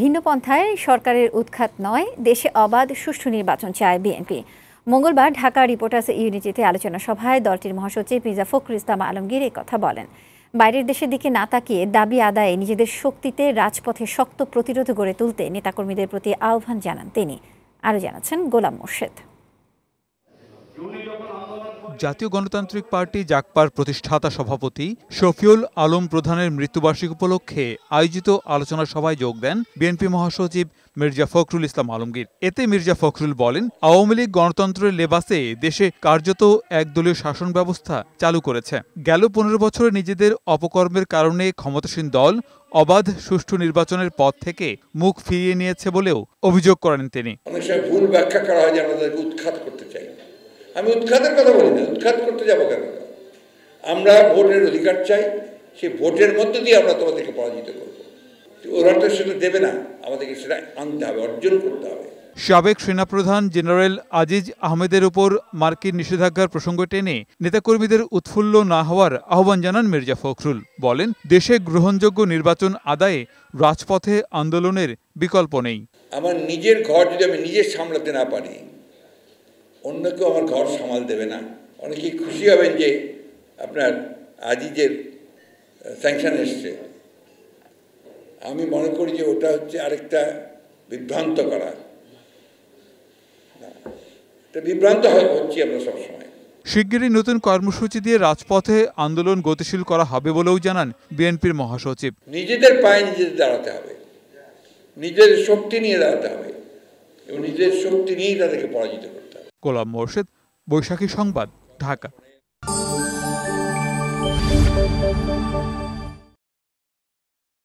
ভিন্ন পন্থায় সরকারের উৎখাত নয় দেশে অবাধ সুষ্ঠু নির্বাচন চায় বিএনপি মঙ্গলবার ঢাকা রিপোর্টার্স ইউনিটিতে আলোচনা সভায় দলটির মহাসচিব মির্জা ফখরুল ইসলাম আলমগীর এই কথা বলেন বাইরের দেশের দিকে না তাকিয়ে দাবি আদায়ে নিজেদের শক্তিতে রাজপথে শক্ত প্রতিরোধ গড়ে তুলতে নেতাকর্মীদের প্রতি আহ্বান জানান তিনি আরও জানাচ্ছেন গোলাম মোর্শেদ জাতীয় গণতান্ত্রিক পার্টি জাকপার প্রতিষ্ঠাতা সভাপতি শফিউল আলম প্রধানের মৃত্যুবার্ষিক উপলক্ষে আয়োজিত আলোচনা সভায় যোগ দেন বিএনপি মহাসচিব মির্জা ফখরুল ইসলাম আলমগীর এতে মির্জা ফখরুল বলেন আওয়ামী লীগ গণতন্ত্রের লেবাসে দেশে কার্যত একদলীয় শাসন ব্যবস্থা চালু করেছে গেল পনেরো বছরে নিজেদের অপকর্মের কারণে ক্ষমতাসীন দল অবাধ সুষ্ঠু নির্বাচনের পথ থেকে মুখ ফিরিয়ে নিয়েছে বলেও অভিযোগ করেন তিনি ভুল ব্যাখ্যা করা হয় উৎখাত করতে চাই আমি উৎখাতের কথা বলি না উৎখাত করতে যাবো কেন আমরা ভোটের অধিকার চাই সেই ভোটের মধ্যে দিয়ে আমরা তোমাদেরকে পরাজিত করবো ওরা তো সেটা দেবে না আমাদেরকে সেটা আনতে হবে অর্জন করতে হবে সাবেক সেনাপ্রধান জেনারেল আজিজ আহমেদের উপর মার্কিন নিষেধাজ্ঞার প্রসঙ্গ টেনে নেতাকর্মীদের উৎফুল্ল না হওয়ার আহ্বান জানান মির্জা ফখরুল বলেন দেশে গ্রহণযোগ্য নির্বাচন আদায়ে রাজপথে আন্দোলনের বিকল্প নেই আমার নিজের ঘর যদি আমি নিজে সামলাতে না পারি অন্য কেউ আমার ঘর সামাল দেবে না অনেকেই খুশি হবেন যে আপনার আজিজের স্যাংশন এসছে আমি মনে করি যে ওটা হচ্ছে আরেকটা বিভ্রান্ত করা এটা বিভ্রান্ত হচ্ছি আমরা সবসময় শিগগিরই নতুন কর্মসূচি দিয়ে রাজপথে আন্দোলন গতিশীল করা হবে বলেও জানান বিএনপির মহাসচিব নিজেদের পায়ে নিজেদের দাঁড়াতে হবে নিজের শক্তি নিয়ে দাঁড়াতে হবে এবং নিজের শক্তি নিয়েই তাদেরকে পরাজিত করবে গোলাম মোর্শেদ বৈশাখী সংবাদ ঢাকা